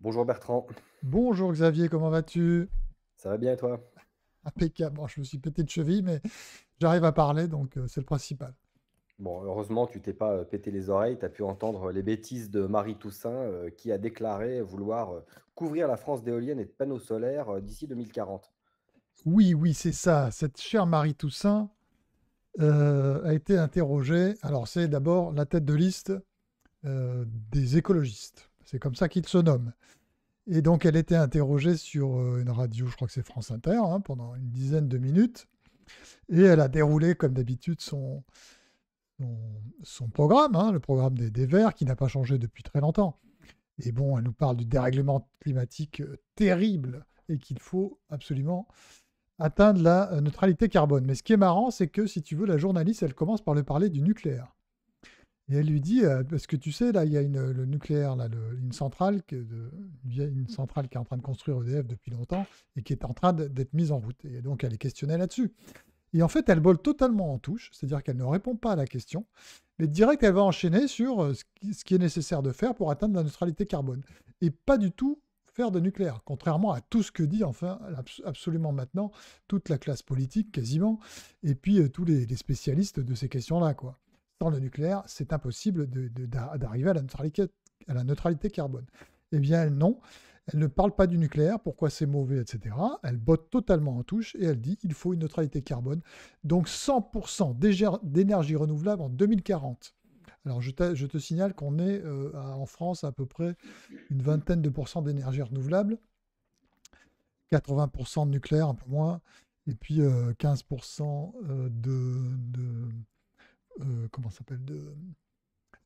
Bonjour Bertrand. Bonjour Xavier, comment vas-tu Ça va bien et toi Impeccable. je me suis pété de cheville, mais j'arrive à parler, donc euh, c'est le principal. Bon, heureusement, tu t'es pas euh, pété les oreilles, tu as pu entendre euh, les bêtises de Marie Toussaint qui a déclaré vouloir couvrir la France d'éoliennes et de panneaux solaires d'ici 2040. Oui, oui, c'est ça. Cette chère Marie Toussaint a été interrogée. Alors, c'est d'abord la tête de liste des écologistes. C'est comme ça qu'il se nomme. Et donc, elle était interrogée sur euh, une radio, je crois que c'est France Inter, hein, pendant une dizaine de minutes. Et elle a déroulé, comme d'habitude, son, son, programme, hein, le programme des, des Verts, qui n'a pas changé depuis très longtemps. Et bon, elle nous parle du dérèglement climatique euh, terrible et qu'il faut absolument atteindre la euh, neutralité carbone. Mais ce qui est marrant, c'est que si tu veux, la journaliste, elle commence par le parler du nucléaire. Et elle lui dit, euh, parce que tu sais, là, il y a le nucléaire, là, une, centrale une centrale qui est en train de construire EDF depuis longtemps et qui est en train d'être mise en route. Et donc, elle est questionnée là-dessus. Et en fait, elle vole totalement en touche, c'est-à-dire qu'elle ne répond pas à la question, mais direct, elle va enchaîner sur euh, ce qui, est nécessaire de faire pour atteindre la neutralité carbone. Et pas du tout faire de nucléaire, contrairement à tout ce que dit enfin absolument maintenant toute la classe politique quasiment, et puis euh, tous les, les spécialistes de ces questions-là. quoi dans le nucléaire, c'est impossible d'arriver à, la neutralité, carbone. Eh bien, non. Elle ne parle pas du nucléaire, pourquoi c'est mauvais, etc. Elle botte totalement en touche et elle dit il faut une neutralité carbone. Donc 100% d'énergie renouvelable en 2040. Alors je te, signale qu'on est euh, en France à peu près une vingtaine de pourcents d'énergie renouvelable, 80% de nucléaire, un peu moins, et puis 15% euh, euh, de, euh, comment comment s'appelle de,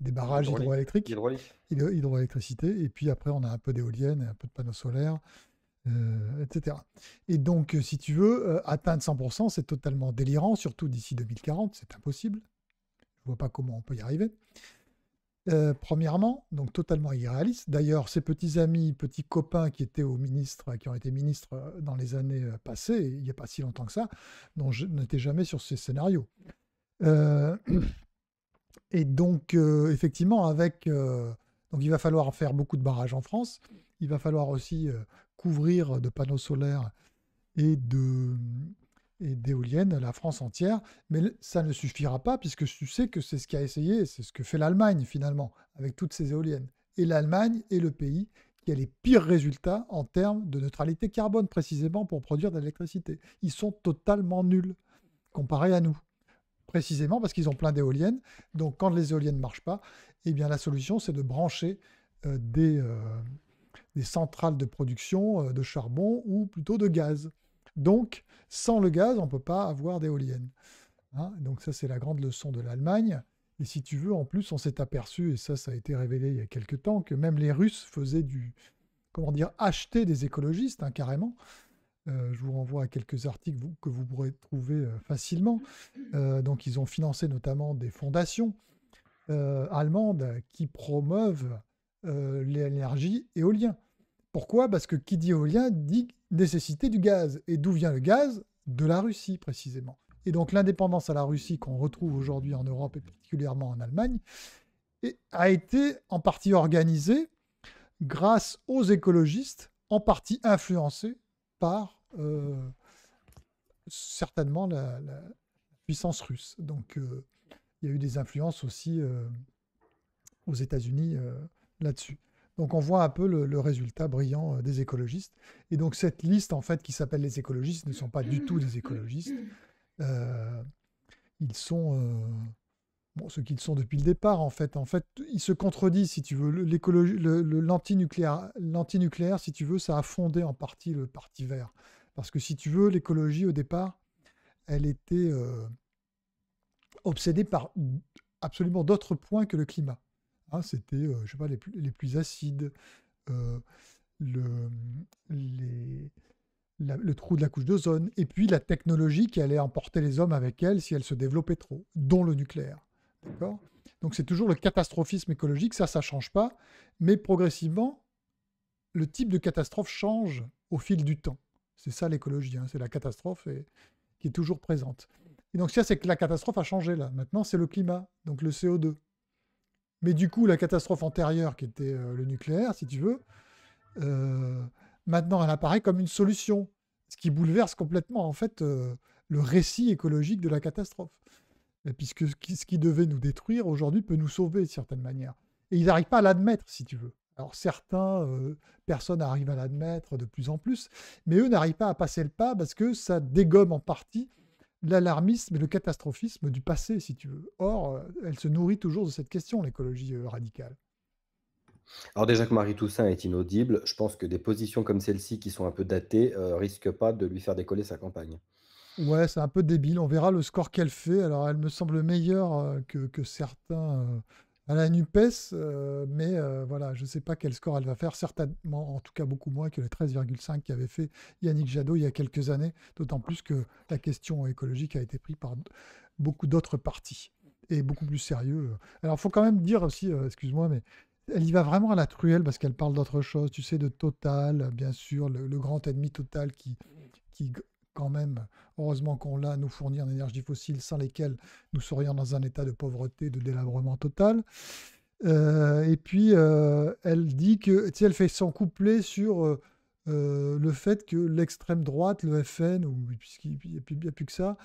des barrages hydroélectriques, hydroélectricité, et puis après on a un peu d'éoliennes, un peu de panneaux solaires, euh, etc. Et donc, euh, si tu veux, atteindre 100%, c'est totalement délirant, surtout d'ici 2040, c'est impossible. Je ne vois pas comment on peut y arriver. premièrement, donc totalement irréaliste. D'ailleurs, ses petits amis, petits copains qui étaient au ministre, qui ont été ministres dans les années passées, il n'y a pas si longtemps que ça, n'étaient jamais sur ces scénarios. Euh, et donc, euh, effectivement, avec. Euh, donc, il va falloir faire beaucoup de barrages en France. Il va falloir aussi couvrir de panneaux solaires et de et d'éoliennes la France entière, mais ça ne suffira pas puisque tu sais que c'est ce qu'a essayé, c'est ce que fait l'Allemagne finalement avec toutes ces éoliennes. Et l'Allemagne est le pays qui a les pires résultats en termes de neutralité carbone précisément pour produire de l'électricité. Ils sont totalement nuls comparés à nous précisément parce qu'ils ont plein d'éoliennes. Donc quand les éoliennes ne marchent pas, eh bien, la solution, c'est de brancher euh, euh, des, centrales de production euh, de charbon ou plutôt de gaz. Donc sans le gaz, on ne peut pas avoir d'éoliennes. Hein. donc ça, c'est la grande leçon de l'Allemagne. Et si tu veux, en plus, on s'est aperçu, et ça, ça a été révélé il y a quelques temps, que même les Russes faisaient du, comment dire, acheter des écologistes, hein, carrément, euh, je vous renvoie à quelques articles que vous pourrez trouver euh, facilement. Euh, donc, ils ont financé notamment des fondations allemandes qui promeuvent l'énergie éolien. Pourquoi Parce que qui dit éolien dit nécessité du gaz. Et d'où vient le gaz De la Russie, précisément. Et donc l'indépendance à la Russie qu'on retrouve aujourd'hui en Europe et particulièrement en Allemagne a été en partie organisée grâce aux écologistes, en partie influencés par euh, certainement la, puissance russe. Donc euh, il y a eu des influences aussi euh, aux États-Unis là-dessus. Donc on voit un peu le, résultat brillant des écologistes. Et donc cette liste, en fait, qui s'appelle les écologistes, ne sont pas du tout des écologistes. ils sont ce qu'ils sont depuis le départ, en fait. En fait, ils se contredisent, si tu veux. l'anti-nucléaire l'antinucléaire, si tu veux, ça a fondé en partie le Parti vert. Parce que si tu veux, l'écologie au départ, elle était euh, obsédée par absolument d'autres points que le climat. Hein, c'était, euh, je sais pas, les, plus, acides, euh, le, trou de la couche d'ozone, et puis la technologie qui allait emporter les hommes avec elle si elle se développait trop, dont le nucléaire. D'accord Donc c'est toujours le catastrophisme écologique, ça, ça change pas, mais progressivement, le type de catastrophe change au fil du temps. C'est ça l'écologie, hein, c'est la catastrophe qui est toujours présente. Et donc, ça c'est que la catastrophe a changé là. Maintenant, c'est le climat, donc le CO2. Mais du coup, la catastrophe antérieure, qui était euh, le nucléaire, si tu veux, euh, maintenant, elle apparaît comme une solution, ce qui bouleverse complètement, en fait, euh, le récit écologique de la catastrophe. Et puisque ce qui, devait nous détruire, aujourd'hui, peut nous sauver, d'une certaine manière. Et ils n'arrivent pas à l'admettre, si tu veux. Alors certains euh, personnes arrivent à l'admettre de plus en plus, mais eux n'arrivent pas à passer le pas parce que ça dégomme en partie l'alarmisme et le catastrophisme du passé, si tu veux. Or, euh, elle se nourrit toujours de cette question, l'écologie euh, radicale. Alors déjà que Marie Toussaint est inaudible, je pense que des positions comme celle-ci, qui sont un peu datées, ne risquent pas de lui faire décoller sa campagne. Ouais, c'est un peu débile. On verra le score qu'elle fait. Alors, elle me semble meilleure que, que certains à la NUPES, euh, mais euh, voilà, je ne sais pas quel score elle va faire, certainement, en tout cas beaucoup moins que les 13,5 qu'avait fait Yannick Jadot il y a quelques années, d'autant plus que la question écologique a été prise par beaucoup d'autres partis et beaucoup plus sérieux. Alors, il faut quand même dire aussi, euh, excuse-moi, mais elle y va vraiment à la truelle parce qu'elle parle d'autre chose, tu sais, de Total, bien sûr, le, grand ennemi Total qui, qui quand même, heureusement qu'on l'a, nous fournir en énergie fossile sans lesquelles nous serions dans un état de pauvreté, de délabrement total. Euh, et puis, euh, elle dit que, elle fait son couplet sur euh, le fait que l'extrême droite, le FN, ou puisqu'il n'y a plus que ça,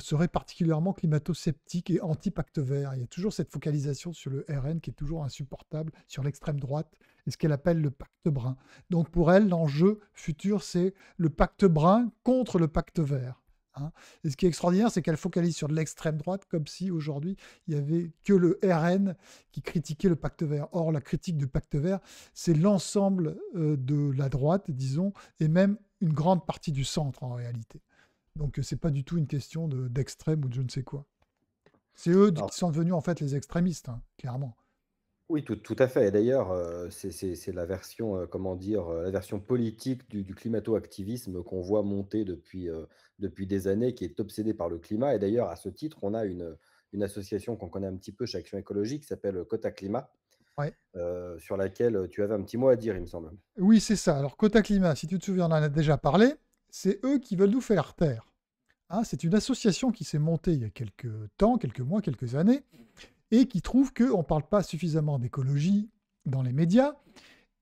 serait particulièrement climato-sceptique et anti-pacte vert. Il y a toujours cette focalisation sur le RN qui est toujours insupportable, sur l'extrême droite et ce qu'elle appelle le pacte brun. Donc pour elle, l'enjeu futur, c'est le pacte brun contre le pacte vert. Hein. Et ce qui est extraordinaire, c'est qu'elle focalise sur l'extrême droite, comme si aujourd'hui, il n'y avait que le RN qui critiquait le pacte vert. Or, la critique du pacte vert, c'est l'ensemble euh, de la droite, disons, et même une grande partie du centre en réalité. Donc euh, ce n'est pas du tout une question d'extrême ou de je ne sais quoi. C'est eux qui sont devenus en fait les extrémistes, hein, clairement. Oui, tout, à fait. Et D'ailleurs, euh, c'est la version, euh, comment dire, euh, la version politique du, climato-activisme qu'on voit monter depuis, depuis des années, qui est obsédée par le climat. Et d'ailleurs, à ce titre, on a une, une association qu'on connaît un petit peu chez Action Écologique, qui s'appelle Cota Climat, sur laquelle tu avais un petit mot à dire, il me semble. Oui, c'est ça. Alors, Cota Climat, si tu te souviens, on en a déjà parlé, c'est eux qui veulent nous faire taire. Ah, c'est une association qui s'est montée il y a quelques temps, quelques mois, quelques années, et qui trouvent qu'on ne parle pas suffisamment d'écologie dans les médias,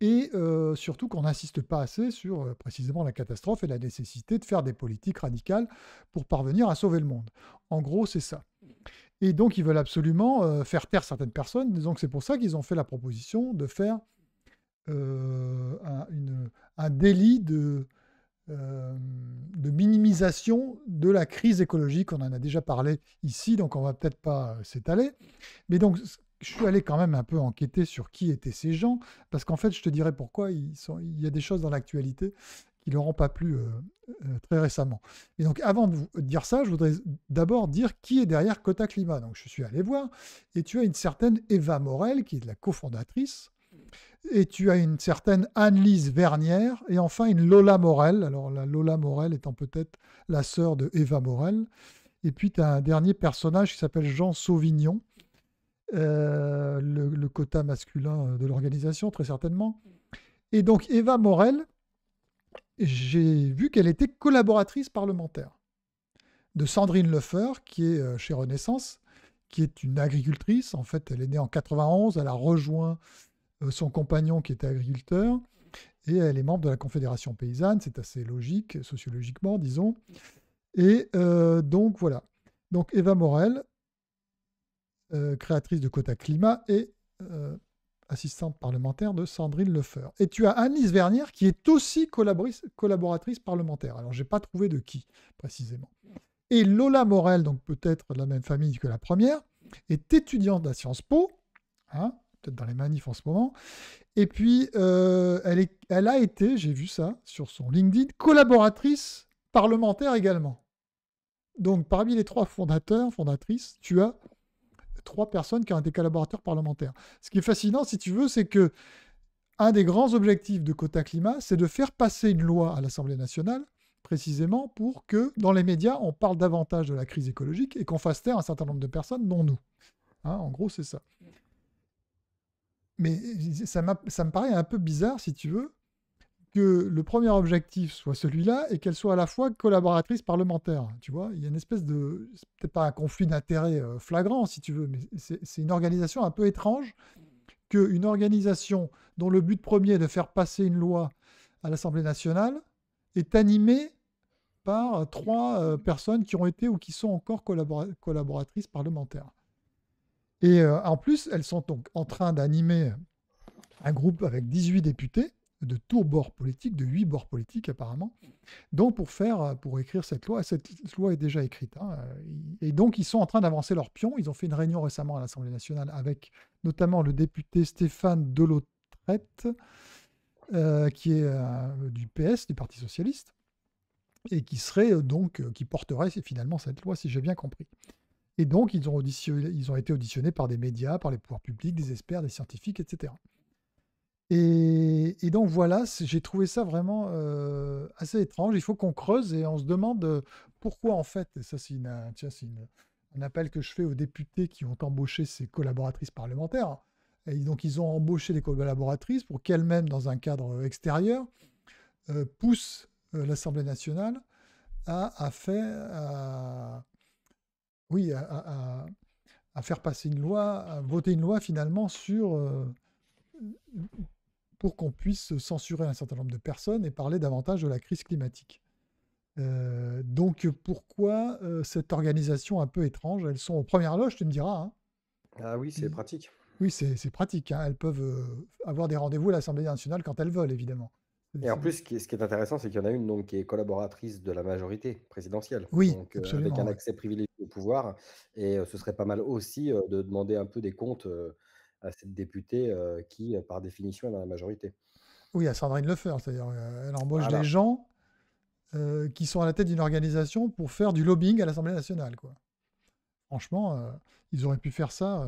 et euh, surtout qu'on n'insiste pas assez sur euh, précisément la catastrophe et la nécessité de faire des politiques radicales pour parvenir à sauver le monde. En gros, c'est ça. Et donc, ils veulent absolument euh, faire taire certaines personnes. Donc, c'est pour ça qu'ils ont fait la proposition de faire un, délit de, euh, de minimisation de la crise écologique. On en a déjà parlé ici, donc on va peut-être pas euh, s'étaler. Mais donc, je suis allé quand même un peu enquêter sur qui étaient ces gens, parce qu'en fait, je te dirais pourquoi il y a des choses dans l'actualité qui leur ont pas plu euh, très récemment. Et donc, avant de vous dire ça, je voudrais d'abord dire qui est derrière Cota Climat. Donc, je suis allé voir, et tu as une certaine Eva Morel, qui est la cofondatrice et tu as une certaine Anne-Lise Vernière et enfin une Lola Morel. Alors la Lola Morel étant peut-être la sœur de Eva Morel. Et puis tu as un dernier personnage qui s'appelle Jean Sauvignon, euh, le, le, quota masculin de l'organisation très certainement. Et donc Eva Morel, j'ai vu qu'elle était collaboratrice parlementaire de Sandrine Lefeur, qui est euh, chez Renaissance, qui est une agricultrice. En fait, elle est née en 91, elle a rejoint euh, son compagnon qui était agriculteur, et elle est membre de la Confédération paysanne, c'est assez logique, sociologiquement, disons. Et euh, donc voilà. Donc Eva Morel, euh, créatrice de Quota Climat et assistante parlementaire de Sandrine Lefeur. Et tu as Annise Vernière qui est aussi collaboratrice parlementaire. Alors n'ai pas trouvé de qui précisément. Et Lola Morel, donc peut-être de la même famille que la première, est étudiante à Sciences Po. Hein, dans les manifs en ce moment. Et puis, euh, elle, elle a été, j'ai vu ça sur son LinkedIn, collaboratrice parlementaire également. Donc, parmi les trois fondateurs, fondatrices, tu as trois personnes qui ont été collaborateurs parlementaires. Ce qui est fascinant, si tu veux, c'est que un des grands objectifs de Quota Climat, c'est de faire passer une loi à l'Assemblée nationale, précisément pour que dans les médias, on parle davantage de la crise écologique et qu'on fasse taire un certain nombre de personnes, dont nous. Hein, en gros, c'est ça mais ça, me paraît un peu bizarre, si tu veux, que le premier objectif soit celui-là et qu'elle soit à la fois collaboratrice parlementaire. Tu vois, il y a une espèce de. C'est peut-être pas un conflit d'intérêts euh, flagrant, si tu veux, mais c'est une organisation un peu étrange qu'une organisation dont le but premier est de faire passer une loi à l'Assemblée nationale est animée par trois euh, personnes qui ont été ou qui sont encore collaboratrices parlementaires. Et euh, en plus, elles sont donc en train d'animer un groupe avec 18 députés de tout bord politique, de huit bords politiques apparemment. Donc pour faire, pour écrire cette loi, cette loi est déjà écrite. Hein. Et donc ils sont en train d'avancer leur pion. Ils ont fait une réunion récemment à l'Assemblée nationale avec notamment le député Stéphane Delotrette, euh, qui est euh, du PS, du Parti socialiste, et qui donc, qui porterait finalement cette loi, si j'ai bien compris. Et donc, ils ont, ils ont été auditionnés par des médias, par les pouvoirs publics, des experts, des scientifiques, etc. Et, donc voilà, j'ai trouvé ça vraiment euh, assez étrange. Il faut qu'on creuse et on se demande euh, pourquoi en fait, et ça c'est un appel que je fais aux députés qui ont embauché ces collaboratrices parlementaires. Et donc ils ont embauché des collaboratrices pour qu'elles-mêmes, dans un cadre euh, extérieur, poussent l'Assemblée nationale à, faire, oui, à, faire passer une loi, à voter une loi finalement sur euh, pour qu'on puisse censurer un certain nombre de personnes et parler davantage de la crise climatique. Euh, donc pourquoi euh, cette organisation un peu étrange Elles sont aux premières loges, tu me diras. Hein. ah oui, c'est pratique. Oui, c'est pratique. Hein. Elles peuvent avoir des rendez-vous à l'Assemblée nationale quand elles veulent, évidemment. Et en plus, ce qui est, intéressant, c'est qu'il y en a une donc, qui est collaboratrice de la majorité présidentielle. Oui, donc, Avec un accès privilégié pouvoir. Et ce serait pas mal aussi de demander un peu des comptes à cette députée qui, par définition, est dans la majorité. Oui, à Sandrine Lefebvre, c'est-à-dire elle embauche des gens qui sont à la tête d'une organisation pour faire du lobbying à l'Assemblée nationale. Quoi. Franchement, ils auraient pu faire ça.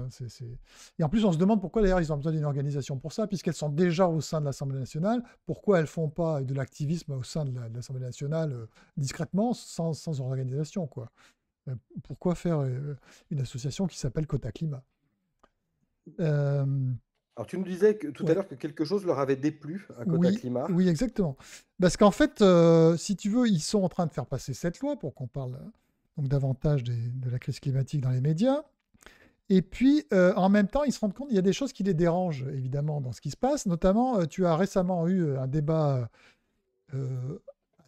Et en plus, on se demande pourquoi d'ailleurs ils ont besoin d'une organisation pour ça, puisqu'elles sont déjà au sein de l'Assemblée nationale. Pourquoi elles font pas de l'activisme au sein de l'Assemblée nationale discrètement, sans, sans organisation quoi. Ben, pourquoi faire euh, une association qui s'appelle Cota Climat euh, Alors tu nous disais tout à l'heure que quelque chose leur avait déplu à Cota Climat. Oui, exactement. Parce qu'en fait, euh, si tu veux, ils sont en train de faire passer cette loi pour qu'on parle donc, davantage de la crise climatique dans les médias. Et puis, en même temps, ils se rendent compte qu'il y a des choses qui les dérangent, évidemment, dans ce qui se passe. Notamment, tu as récemment eu un débat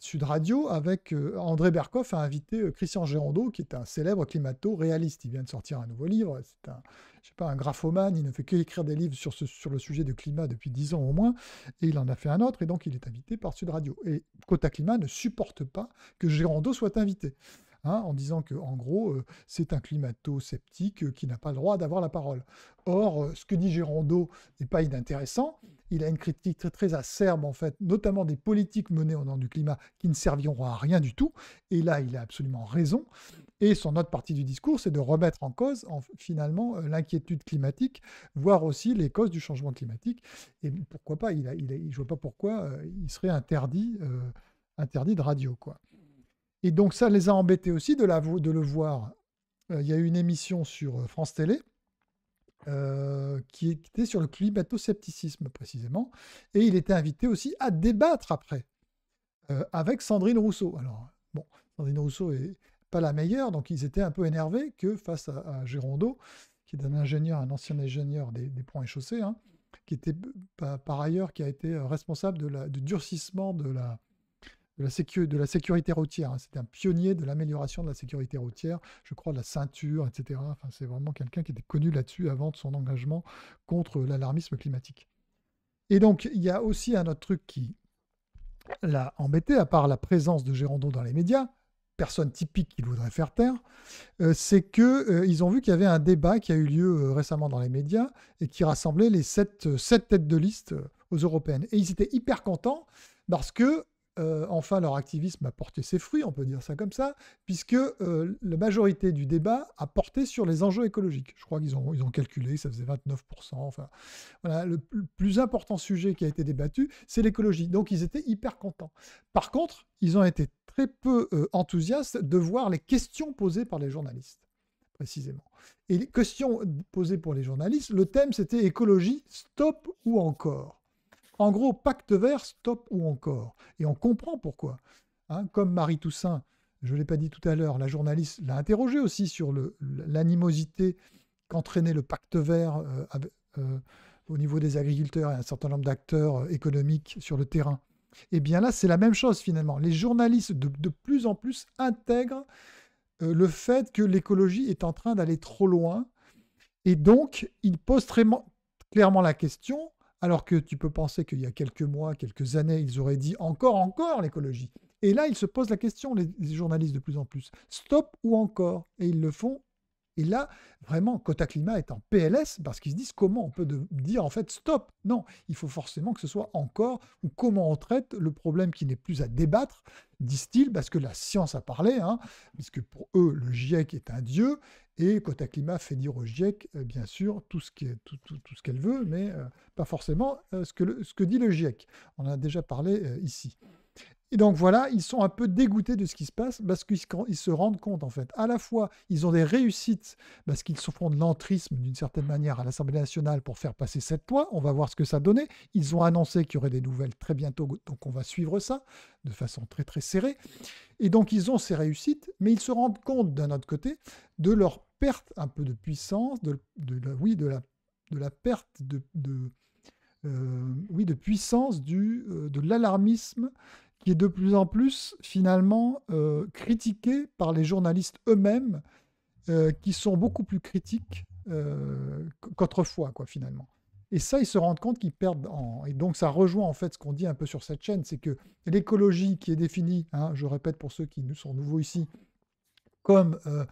Sud Radio avec euh, André Berkoff a invité euh, Christian Gérondeau, qui est un célèbre climato-réaliste. Il vient de sortir un nouveau livre. C'est un, je pas, un graphomane. Il ne fait qu'écrire des livres sur, ce, sur le sujet du climat depuis dix ans au moins. Et il en a fait un autre. Et donc, il est invité par Sud Radio. Et Cota Climat ne supporte pas que Gérondeau soit invité. Hein, en disant que, en gros, euh, c'est un climato-sceptique euh, qui n'a pas le droit d'avoir la parole. Or, euh, ce que dit Gérondo n'est pas inintéressant. Il a une critique très, très acerbe, en fait, notamment des politiques menées au nom du climat qui ne serviront à rien du tout. Et là, il a absolument raison. Et son autre partie du discours, c'est de remettre en cause, en, finalement, l'inquiétude climatique, voire aussi les causes du changement climatique. Et pourquoi pas il il Je ne vois pas pourquoi il serait interdit, interdit de radio, quoi. Et donc ça les a embêtés aussi de, le voir. Euh, il y a eu une émission sur euh, France Télé euh, qui était sur le climato-scepticisme précisément. Et il était invité aussi à débattre après avec Sandrine Rousseau. Alors, bon, Sandrine Rousseau n'est pas la meilleure, donc ils étaient un peu énervés que face à, à qui est un ingénieur, un ancien ingénieur des, des ponts et chaussées, hein, qui était par, ailleurs qui a été responsable de du durcissement de la, de la, sécurité routière. Hein. C'était un pionnier de l'amélioration de la sécurité routière, je crois, de la ceinture, etc. Enfin, c'est vraiment quelqu'un qui était connu là-dessus avant de son engagement contre l'alarmisme climatique. Et donc, il y a aussi un autre truc qui l'a embêté, à part la présence de Gérondon dans les médias, personne typique qu'il voudrait faire taire, euh, c'est qu'ils euh, ont vu qu'il y avait un débat qui a eu lieu euh, récemment dans les médias et qui rassemblait les sept, sept têtes de liste aux européennes. Et ils étaient hyper contents parce que euh, enfin, leur activisme a porté ses fruits, on peut dire ça comme ça, puisque euh, la majorité du débat a porté sur les enjeux écologiques. Je crois qu'ils ont, calculé, ça faisait 29%. voilà, le plus important sujet qui a été débattu, c'est l'écologie. Donc, ils étaient hyper contents. Par contre, ils ont été très peu euh, enthousiastes de voir les questions posées par les journalistes, précisément. Et les questions posées pour les journalistes, le thème, c'était écologie, stop ou encore en gros, pacte vert, stop ou encore. Et on comprend pourquoi. Hein, comme Marie Toussaint, je ne l'ai pas dit tout à l'heure, la journaliste l'a interrogé aussi sur l'animosité qu'entraînait le pacte vert euh, euh, au niveau des agriculteurs et un certain nombre d'acteurs euh, économiques sur le terrain. Et eh bien là, c'est la même chose finalement. Les journalistes de, plus en plus intègrent le fait que l'écologie est en train d'aller trop loin. Et donc, ils posent très clairement la question, alors que tu peux penser qu'il y a quelques mois, quelques années, ils auraient dit encore, encore l'écologie. Et là, ils se posent la question, les, journalistes de plus en plus. Stop ou encore Et ils le font et là, vraiment, Cota Climat est en PLS parce qu'ils se disent comment on peut dire en fait stop. Non, il faut forcément que ce soit encore ou comment on traite le problème qui n'est plus à débattre, disent-ils, parce que la science a parlé, hein, puisque pour eux, le GIEC est un dieu et Cota Climat fait dire au GIEC, euh, bien sûr, tout ce qu'elle veut, mais euh, pas forcément euh, ce, que ce que dit le GIEC. On en a déjà parlé ici. Et donc voilà, ils sont un peu dégoûtés de ce qui se passe parce qu'ils se rendent compte en fait. À la fois, ils ont des réussites parce qu'ils font de l'entrisme d'une certaine manière à l'Assemblée nationale pour faire passer cette loi. On va voir ce que ça donnait. Ils ont annoncé qu'il y aurait des nouvelles très bientôt, donc on va suivre ça de façon très très serrée. Et donc ils ont ces réussites, mais ils se rendent compte d'un autre côté de leur perte un peu de puissance, de, la, oui, de la, de la perte de, euh, oui, de puissance du, euh, de l'alarmisme qui est de plus en plus finalement euh, critiqué par les journalistes eux-mêmes, euh, qui sont beaucoup plus critiques euh, qu'autrefois, quoi, finalement. Et ça, ils se rendent compte qu'ils perdent en... Et donc, ça rejoint en fait ce qu'on dit un peu sur cette chaîne, c'est que l'écologie qui est définie, hein, je répète pour ceux qui nous sont nouveaux ici, comme euh,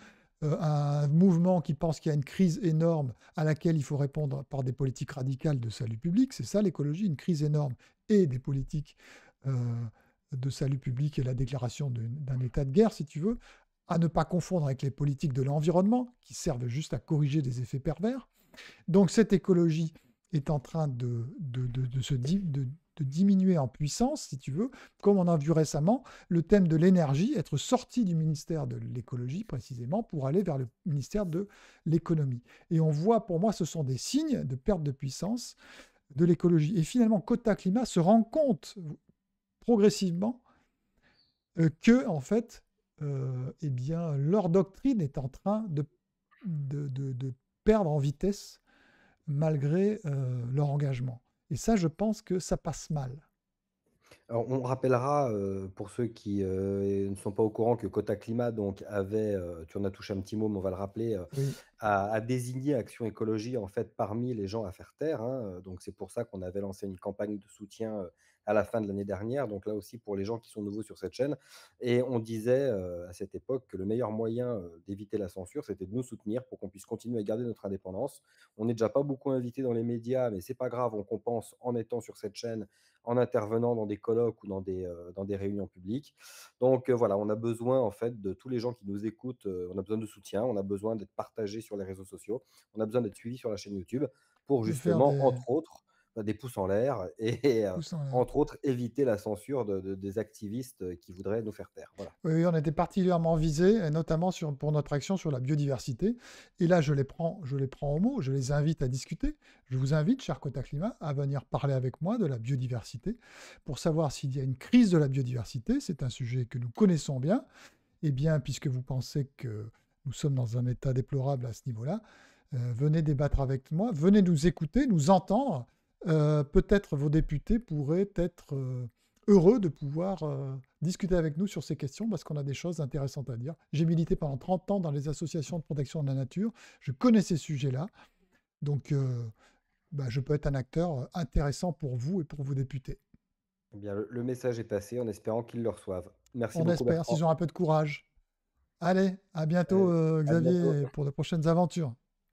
un mouvement qui pense qu'il y a une crise énorme à laquelle il faut répondre par des politiques radicales de salut public, c'est ça l'écologie, une crise énorme et des politiques de salut public et la déclaration d'un état de guerre, si tu veux, à ne pas confondre avec les politiques de l'environnement, qui servent juste à corriger des effets pervers. Donc cette écologie est en train de, de, de, de diminuer en puissance, si tu veux, comme on a vu récemment le thème de l'énergie être sorti du ministère de l'écologie précisément pour aller vers le ministère de l'économie. Et on voit, pour moi, ce sont des signes de perte de puissance de l'écologie. Et finalement, Cota Climat se rend compte progressivement euh, que, en fait, euh, eh bien, leur doctrine est en train de, de, perdre en vitesse malgré euh, leur engagement. Et ça, je pense que ça passe mal. on rappellera pour ceux qui ne sont pas au courant que Cota Climat donc avait, tu en as touché un petit mot, mais on va le rappeler, à a, désigné Action Écologie en fait parmi les gens à faire taire. Hein. donc c'est pour ça qu'on avait lancé une campagne de soutien à la fin de l'année dernière. Donc là aussi, pour les gens qui sont nouveaux sur cette chaîne. Et on disait euh, à cette époque que le meilleur moyen euh, d'éviter la censure, c'était de nous soutenir pour qu'on puisse continuer à garder notre indépendance. On n'est déjà pas beaucoup invité dans les médias, mais c'est pas grave, on compense en étant sur cette chaîne, en intervenant dans des colloques ou dans des, euh, dans des réunions publiques. Donc voilà, on a besoin en fait de tous les gens qui nous écoutent, on a besoin de soutien, on a besoin d'être partagé sur les réseaux sociaux, on a besoin d'être suivi sur la chaîne YouTube pour justement, entre autres, bah, des pouces en l'air et, entre autres, éviter la censure de, des activistes qui voudraient nous faire taire. Oui, on était particulièrement visés, notamment sur, pour notre action sur la biodiversité. Et là, je les prends, je les prends au mot, je les invite à discuter. Je vous invite, cher Cota Climat, à venir parler avec moi de la biodiversité pour savoir s'il y a une crise de la biodiversité. C'est un sujet que nous connaissons bien. Et eh bien, puisque vous pensez que nous sommes dans un état déplorable à ce niveau-là, euh, venez débattre avec moi, venez nous écouter, nous entendre. Euh, peut-être vos députés pourraient être euh, heureux de pouvoir euh, discuter avec nous sur ces questions parce qu'on a des choses intéressantes à dire. J'ai milité pendant 30 ans dans les associations de protection de la nature, je connais ces sujets-là, donc bah, je peux être un acteur intéressant pour vous et pour vos députés. Eh bien, le, message est passé en espérant qu'ils le reçoivent. Merci On beaucoup. On espère, s'ils ont un peu de courage. Allez, à bientôt, Xavier, pour de prochaines aventures.